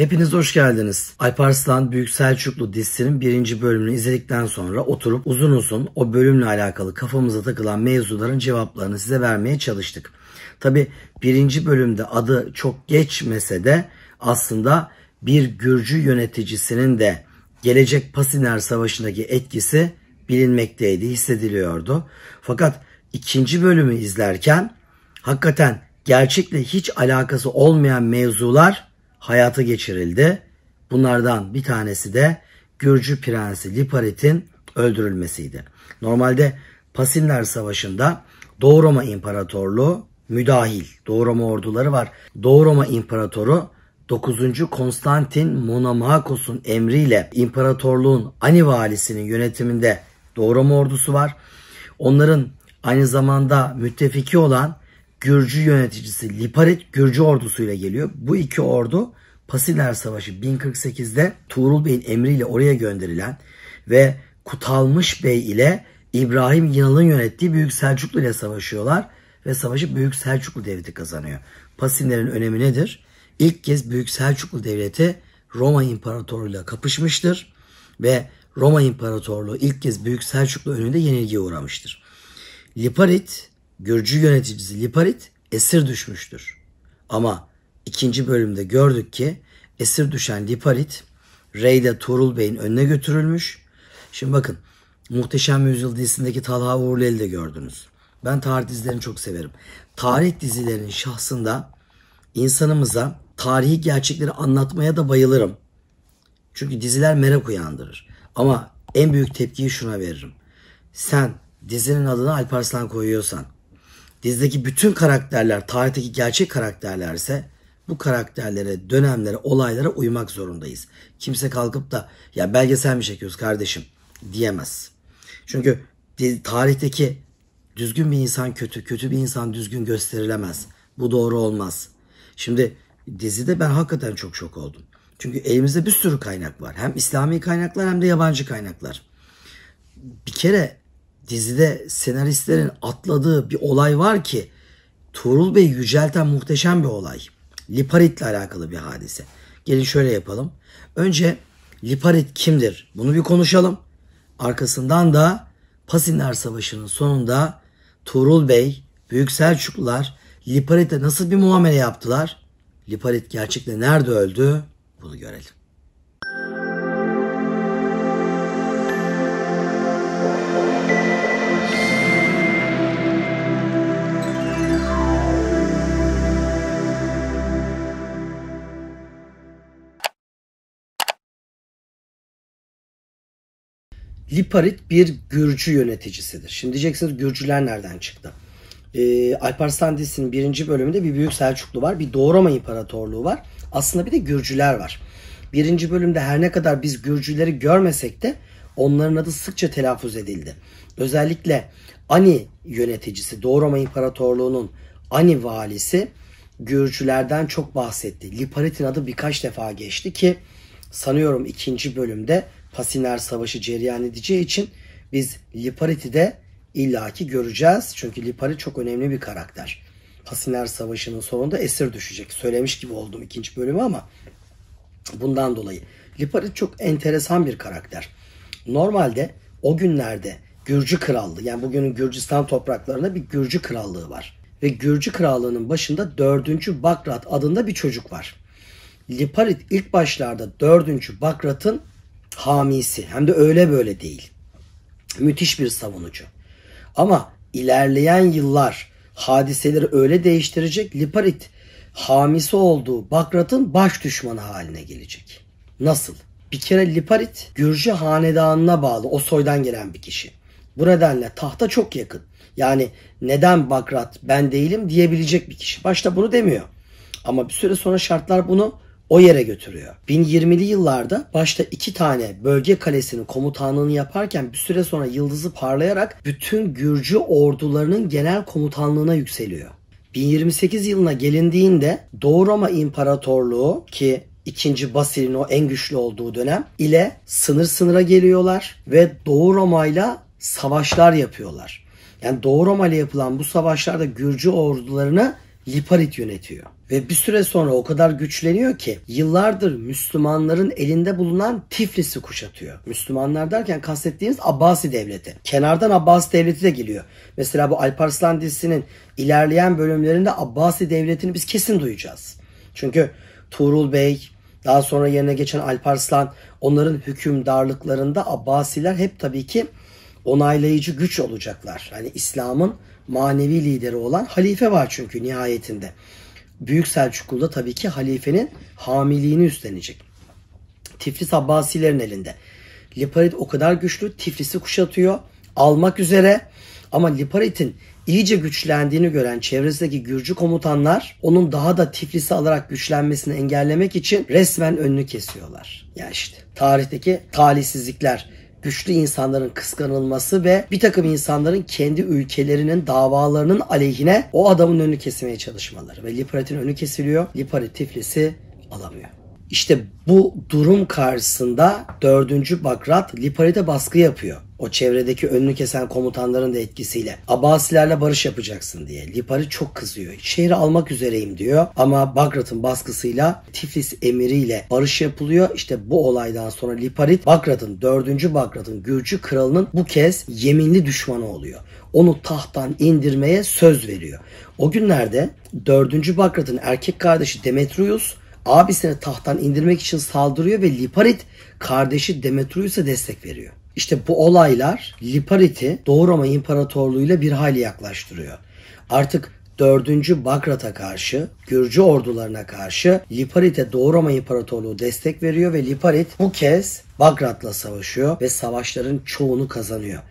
Hepiniz hoş geldiniz. Alparslan Büyük Selçuklu dizisinin birinci bölümünü izledikten sonra oturup uzun uzun o bölümle alakalı kafamıza takılan mevzuların cevaplarını size vermeye çalıştık. Tabi birinci bölümde adı çok geçmese de aslında bir Gürcü yöneticisinin de gelecek Pasiner Savaşı'ndaki etkisi bilinmekteydi, hissediliyordu. Fakat ikinci bölümü izlerken hakikaten gerçekle hiç alakası olmayan mevzular hayata geçirildi. Bunlardan bir tanesi de Gürcü Prensi Liparit'in öldürülmesiydi. Normalde Pasinler Savaşı'nda Doğu Roma İmparatorluğu müdahil. Doğu Roma orduları var. Doğu Roma İmparatoru 9. Konstantin Monomakos'un emriyle imparatorluğun Ani valisinin yönetiminde Doğu Roma ordusu var. Onların aynı zamanda müttefiki olan Gürcü yöneticisi Liparit Gürcü ordusuyla geliyor. Bu iki ordu Pasiler Savaşı 1048'de Tuğrul Bey'in emriyle oraya gönderilen ve Kutalmış Bey ile İbrahim Yanal'ın yönettiği Büyük Selçuklu ile savaşıyorlar ve savaşı Büyük Selçuklu Devleti kazanıyor. Pasinlerin önemi nedir? İlk kez Büyük Selçuklu Devleti Roma İmparatorluğu'yla kapışmıştır ve Roma İmparatorluğu ilk kez Büyük Selçuklu önünde yenilgiye uğramıştır. Liparit Gürcü yöneticisi Liparit esir düşmüştür. Ama ikinci bölümde gördük ki esir düşen Liparit Rey'de Torul Bey'in önüne götürülmüş. Şimdi bakın Muhteşem Yüzyıl dizisindeki Talha Uğurlu'yu de gördünüz. Ben tarih dizilerini çok severim. Tarih dizilerinin şahsında insanımıza tarihi gerçekleri anlatmaya da bayılırım. Çünkü diziler merak uyandırır. Ama en büyük tepkiyi şuna veririm. Sen dizinin adına Alparslan koyuyorsan, Dizdeki bütün karakterler tarihteki gerçek karakterlerse, bu karakterlere, dönemlere, olaylara uymak zorundayız. Kimse kalkıp da ya belgesel mi çekiyoruz kardeşim diyemez. Çünkü tarihteki düzgün bir insan kötü, kötü bir insan düzgün gösterilemez. Bu doğru olmaz. Şimdi dizide ben hakikaten çok şok oldum. Çünkü elimizde bir sürü kaynak var. Hem İslami kaynaklar hem de yabancı kaynaklar. Bir kere dizide senaristlerin atladığı bir olay var ki Tuğrul Bey yücelten muhteşem bir olay. Liparitle alakalı bir hadise. Gelin şöyle yapalım. Önce Liparit kimdir? Bunu bir konuşalım. Arkasından da Pasinler Savaşı'nın sonunda Tuğrul Bey, Büyük Selçuklular Liparit'e nasıl bir muamele yaptılar? Liparit gerçekten nerede öldü? Bunu görelim. Liparit bir Gürcü yöneticisidir. Şimdi diyeceksiniz Gürcüler nereden çıktı? Ee, Alparslandis'in birinci bölümünde bir Büyük Selçuklu var. Bir Doğu Roma İmparatorluğu var. Aslında bir de Gürcüler var. Birinci bölümde her ne kadar biz Gürcüleri görmesek de onların adı sıkça telaffuz edildi. Özellikle Ani yöneticisi, Doğu Roma İmparatorluğu'nun Ani valisi Gürcülerden çok bahsetti. Liparit'in adı birkaç defa geçti ki sanıyorum ikinci bölümde Pasiner Savaşı cereyan edeceği için biz Liparit'i de illaki göreceğiz. Çünkü Liparit çok önemli bir karakter. Pasiner Savaşı'nın sonunda esir düşecek. Söylemiş gibi oldum ikinci bölümü ama bundan dolayı. Liparit çok enteresan bir karakter. Normalde o günlerde Gürcü Krallığı yani bugünün Gürcistan topraklarında bir Gürcü Krallığı var. Ve Gürcü Krallığı'nın başında 4. Bakrat adında bir çocuk var. Liparit ilk başlarda 4. Bakrat'ın hamisi hem de öyle böyle değil. Müthiş bir savunucu. Ama ilerleyen yıllar hadiseleri öyle değiştirecek Liparit hamisi olduğu Bakrat'ın baş düşmanı haline gelecek. Nasıl? Bir kere Liparit Gürcü hanedanına bağlı o soydan gelen bir kişi. Bu nedenle tahta çok yakın. Yani neden Bakrat ben değilim diyebilecek bir kişi. Başta bunu demiyor. Ama bir süre sonra şartlar bunu o yere götürüyor. 1020'li yıllarda başta iki tane bölge kalesinin komutanlığını yaparken bir süre sonra yıldızı parlayarak bütün Gürcü ordularının genel komutanlığına yükseliyor. 1028 yılına gelindiğinde Doğu Roma İmparatorluğu ki 2. Basil'in o en güçlü olduğu dönem ile sınır sınıra geliyorlar ve Doğu Roma ile savaşlar yapıyorlar. Yani Doğu Roma ile yapılan bu savaşlarda Gürcü ordularını Liparit yönetiyor. Ve bir süre sonra o kadar güçleniyor ki yıllardır Müslümanların elinde bulunan Tiflis'i kuşatıyor. Müslümanlar derken kastettiğimiz Abbasi devleti. Kenardan Abbasi devleti de geliyor. Mesela bu Alparslan dizisinin ilerleyen bölümlerinde Abbasi devletini biz kesin duyacağız. Çünkü Tuğrul Bey, daha sonra yerine geçen Alparslan onların hükümdarlıklarında Abbasiler hep tabii ki onaylayıcı güç olacaklar. Hani İslam'ın manevi lideri olan halife var çünkü nihayetinde. Büyük Selçuklu'da tabii ki halifenin hamiliğini üstlenecek. Tiflis Abbasilerin elinde. Liparit o kadar güçlü Tiflis'i kuşatıyor. Almak üzere ama Liparit'in iyice güçlendiğini gören çevresindeki Gürcü komutanlar onun daha da Tiflis'i alarak güçlenmesini engellemek için resmen önünü kesiyorlar. Ya işte tarihteki talihsizlikler güçlü insanların kıskanılması ve bir takım insanların kendi ülkelerinin davalarının aleyhine o adamın önünü kesmeye çalışmaları. Ve Liparit'in önü kesiliyor. Liparit Tiflis'i alamıyor. İşte bu durum karşısında 4. Bakrat Liparit'e baskı yapıyor. O çevredeki önünü kesen komutanların da etkisiyle. Abbasilerle barış yapacaksın diye. Lipari çok kızıyor. Şehri almak üzereyim diyor. Ama Bagrat'ın baskısıyla Tiflis emiriyle barış yapılıyor. İşte bu olaydan sonra Liparit Bagrat'ın 4. Bagrat'ın Gürcü kralının bu kez yeminli düşmanı oluyor. Onu tahttan indirmeye söz veriyor. O günlerde 4. Bagrat'ın erkek kardeşi Demetrius abisini tahttan indirmek için saldırıyor ve Liparit kardeşi Demetrius'a destek veriyor. İşte bu olaylar Liparit'i Doğu Roma İmparatorluğu'yla bir hali yaklaştırıyor. Artık 4. Bakrat'a karşı, Gürcü ordularına karşı Liparit'e Doğu Roma İmparatorluğu destek veriyor ve Liparit bu kez Bagrat'la savaşıyor ve savaşların çoğunu kazanıyor.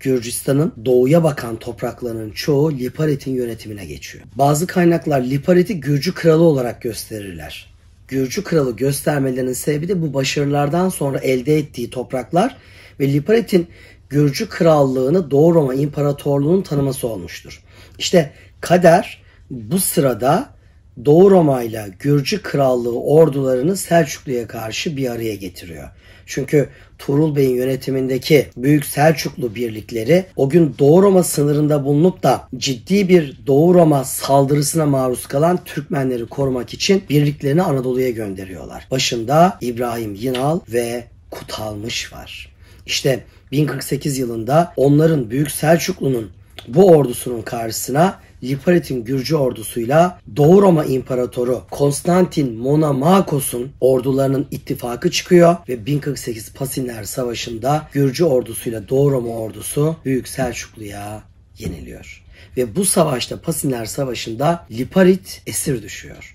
Gürcistan'ın doğuya bakan topraklarının çoğu Liparit'in yönetimine geçiyor. Bazı kaynaklar Liparit'i Gürcü kralı olarak gösterirler. Gürcü kralı göstermelerinin sebebi de bu başarılardan sonra elde ettiği topraklar ve Liparit'in Gürcü krallığını Doğu Roma İmparatorluğu'nun tanıması olmuştur. İşte kader bu sırada Doğu Roma ile Gürcü Krallığı ordularını Selçuklu'ya karşı bir araya getiriyor. Çünkü Turul Bey'in yönetimindeki Büyük Selçuklu birlikleri o gün Doğu Roma sınırında bulunup da ciddi bir Doğu Roma saldırısına maruz kalan Türkmenleri korumak için birliklerini Anadolu'ya gönderiyorlar. Başında İbrahim Yinal ve Kutalmış var. İşte 1048 yılında onların Büyük Selçuklu'nun bu ordusunun karşısına Liparit'in Gürcü ordusuyla Doğu Roma İmparatoru Konstantin Monomakos'un ordularının ittifakı çıkıyor ve 1048 Pasinler Savaşı'nda Gürcü ordusuyla Doğu Roma ordusu Büyük Selçuklu'ya yeniliyor. Ve bu savaşta Pasinler Savaşı'nda Liparit esir düşüyor.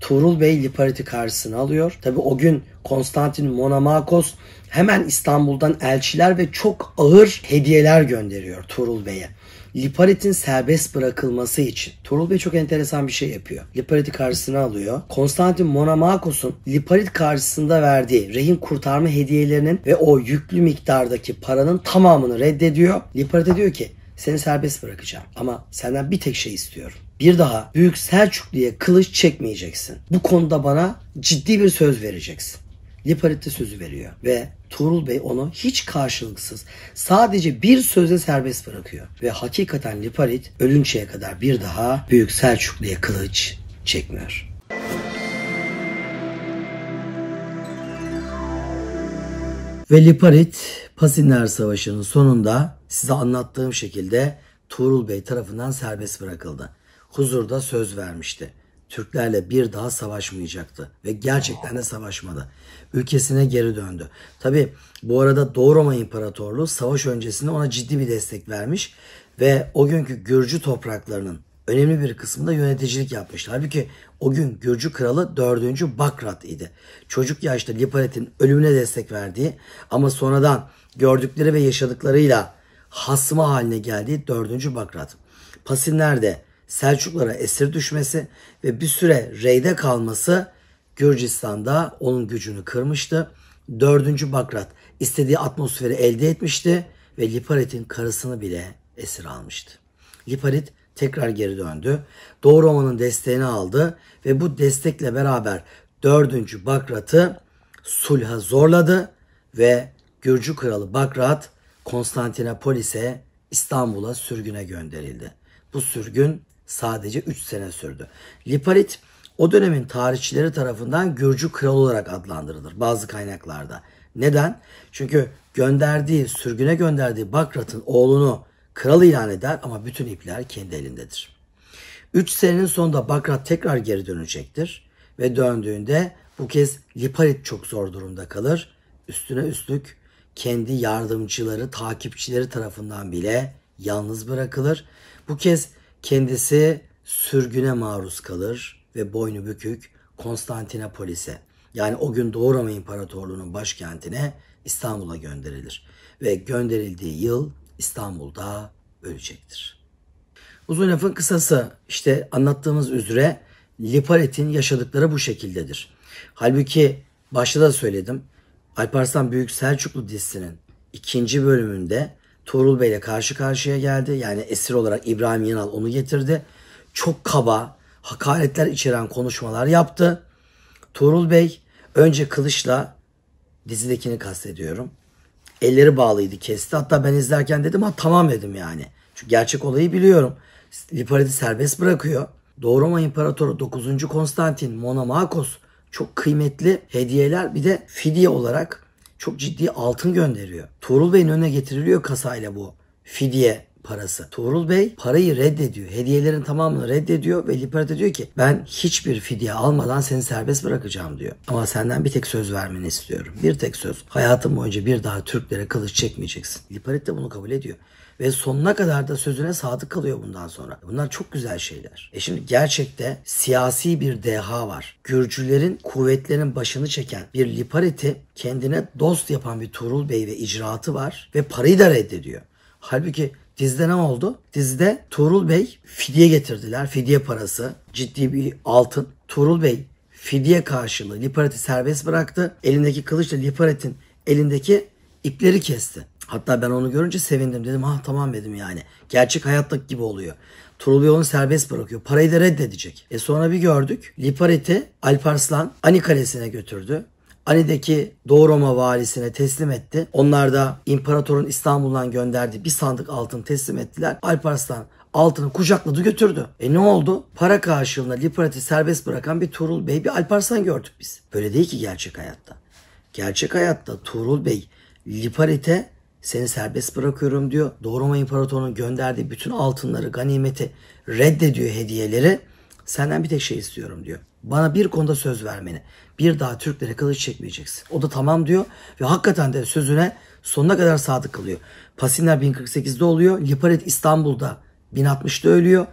Tuğrul Bey Liparit'i karşısına alıyor. Tabi o gün Konstantin Monomakos hemen İstanbul'dan elçiler ve çok ağır hediyeler gönderiyor Tuğrul Bey'e. Liparit'in serbest bırakılması için Turul Bey çok enteresan bir şey yapıyor. Liparit'i karşısına alıyor. Konstantin Monomakos'un Liparit karşısında verdiği rehin kurtarma hediyelerinin ve o yüklü miktardaki paranın tamamını reddediyor. Liparit'e diyor ki seni serbest bırakacağım ama senden bir tek şey istiyorum. Bir daha Büyük Selçuklu'ya kılıç çekmeyeceksin. Bu konuda bana ciddi bir söz vereceksin. Liparit'e sözü veriyor ve Tuğrul Bey onu hiç karşılıksız sadece bir sözle serbest bırakıyor. Ve hakikaten Liparit ölünceye kadar bir daha Büyük Selçuklu'ya kılıç çekmiyor. Ve Liparit Pasinler Savaşı'nın sonunda size anlattığım şekilde Tuğrul Bey tarafından serbest bırakıldı. Huzurda söz vermişti. Türklerle bir daha savaşmayacaktı ve gerçekten de savaşmadı. Ülkesine geri döndü. Tabi bu arada Doğu Roma İmparatorluğu savaş öncesinde ona ciddi bir destek vermiş ve o günkü Gürcü topraklarının önemli bir kısmında yöneticilik yapmışlar. Halbuki o gün Gürcü kralı 4. Bakrat idi. Çocuk yaşta Liparet'in ölümüne destek verdiği ama sonradan gördükleri ve yaşadıklarıyla hasma haline geldiği 4. Bakrat. Pasinler de Selçuklara esir düşmesi ve bir süre reyde kalması Gürcistan'da onun gücünü kırmıştı. 4. Bakrat istediği atmosferi elde etmişti ve Liparit'in karısını bile esir almıştı. Liparit tekrar geri döndü. Doğu Roma'nın desteğini aldı ve bu destekle beraber 4. Bakrat'ı sulha zorladı ve Gürcü kralı Bakrat Konstantinopolis'e İstanbul'a sürgüne gönderildi. Bu sürgün sadece 3 sene sürdü. Liparit o dönemin tarihçileri tarafından Gürcü kralı olarak adlandırılır bazı kaynaklarda. Neden? Çünkü gönderdiği, sürgüne gönderdiği Bakrat'ın oğlunu kral ilan eder ama bütün ipler kendi elindedir. 3 senenin sonunda Bakrat tekrar geri dönecektir ve döndüğünde bu kez Liparit çok zor durumda kalır. Üstüne üstlük kendi yardımcıları, takipçileri tarafından bile yalnız bırakılır. Bu kez Kendisi sürgüne maruz kalır ve boynu bükük Konstantinopolis'e yani o gün Doğu Roma İmparatorluğu'nun başkentine İstanbul'a gönderilir ve gönderildiği yıl İstanbul'da ölecektir. Uzun lafın kısası işte anlattığımız üzere Liparet'in yaşadıkları bu şekildedir. Halbuki başta da söyledim Alparslan Büyük Selçuklu dizisinin ikinci bölümünde Tuğrul Bey'le karşı karşıya geldi. Yani esir olarak İbrahim Yanal onu getirdi. Çok kaba, hakaretler içeren konuşmalar yaptı. Tuğrul Bey önce kılıçla dizidekini kastediyorum. Elleri bağlıydı kesti. Hatta ben izlerken dedim ha tamam dedim yani. Çünkü gerçek olayı biliyorum. Liparit'i serbest bırakıyor. Doğu Roma İmparatoru 9. Konstantin Monomakos çok kıymetli hediyeler bir de fidye olarak çok ciddi altın gönderiyor. Tuğrul Bey'in önüne getiriliyor kasayla bu fidye parası. Tuğrul Bey parayı reddediyor. Hediyelerin tamamını reddediyor ve Liparata diyor ki ben hiçbir fidye almadan seni serbest bırakacağım diyor. Ama senden bir tek söz vermeni istiyorum. Bir tek söz. Hayatım boyunca bir daha Türklere kılıç çekmeyeceksin. Liparit de bunu kabul ediyor ve sonuna kadar da sözüne sadık kalıyor bundan sonra. Bunlar çok güzel şeyler. E şimdi gerçekte siyasi bir deha var. Gürcülerin kuvvetlerin başını çeken bir Lipareti kendine dost yapan bir Tuğrul Bey ve icraatı var ve parayı da reddediyor. Halbuki Dizide ne oldu? Dizide Tuğrul Bey fidye getirdiler. Fidye parası. Ciddi bir altın. Tuğrul Bey fidye karşılığı Liparet'i serbest bıraktı. Elindeki kılıçla Liparet'in elindeki ipleri kesti. Hatta ben onu görünce sevindim. Dedim ha tamam dedim yani. Gerçek hayattaki gibi oluyor. Turul onu serbest bırakıyor. Parayı da reddedecek. E sonra bir gördük. Liparit'i Alparslan Ani Kalesi'ne götürdü. Ani'deki Doğu Roma valisine teslim etti. Onlar da imparatorun İstanbul'dan gönderdiği bir sandık altın teslim ettiler. Alparslan altını kucakladı götürdü. E ne oldu? Para karşılığında Liparit'i serbest bırakan bir Tuğrul Bey, bir Alparslan gördük biz. Böyle değil ki gerçek hayatta. Gerçek hayatta Tuğrul Bey Liparit'e seni serbest bırakıyorum diyor. Doğruma Roma gönderdiği bütün altınları, ganimeti reddediyor hediyeleri. Senden bir tek şey istiyorum diyor. Bana bir konuda söz vermeni. Bir daha Türklere kılıç çekmeyeceksin. O da tamam diyor ve hakikaten de sözüne sonuna kadar sadık kalıyor. Pasinler 1048'de oluyor. Liparit İstanbul'da 1060'da ölüyor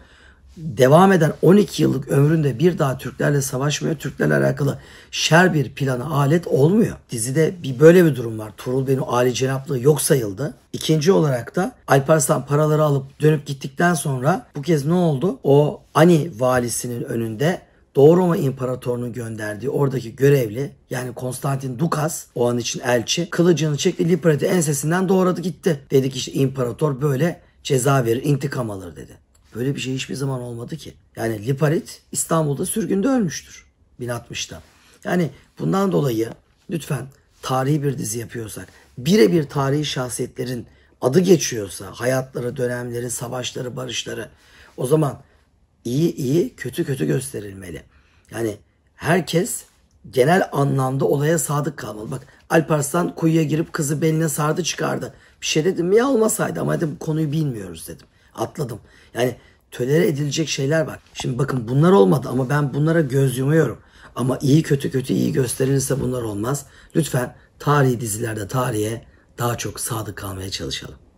devam eden 12 yıllık ömründe bir daha Türklerle savaşmıyor. Türklerle alakalı şer bir plana alet olmuyor. Dizide bir böyle bir durum var. Turul Bey'in Ali Cenaplı yok sayıldı. İkinci olarak da Alparslan paraları alıp dönüp gittikten sonra bu kez ne oldu? O Ani valisinin önünde Doğu Roma İmparatorunu gönderdiği oradaki görevli yani Konstantin Dukas o an için elçi kılıcını çekti Lipret'i ensesinden doğradı gitti. Dedi ki işte imparator böyle ceza verir intikam alır dedi. Böyle bir şey hiçbir zaman olmadı ki. Yani Liparit İstanbul'da sürgünde ölmüştür 1060'ta. Yani bundan dolayı lütfen tarihi bir dizi yapıyorsak, birebir tarihi şahsiyetlerin adı geçiyorsa, hayatları, dönemleri, savaşları, barışları o zaman iyi iyi, kötü kötü gösterilmeli. Yani herkes genel anlamda olaya sadık kalmalı. Bak Alparslan kuyuya girip kızı beline sardı çıkardı. Bir şey dedim ya olmasaydı ama dedim konuyu bilmiyoruz dedim atladım. Yani tölere edilecek şeyler var. Şimdi bakın bunlar olmadı ama ben bunlara göz yumuyorum. Ama iyi kötü kötü iyi gösterilirse bunlar olmaz. Lütfen tarihi dizilerde tarihe daha çok sadık kalmaya çalışalım.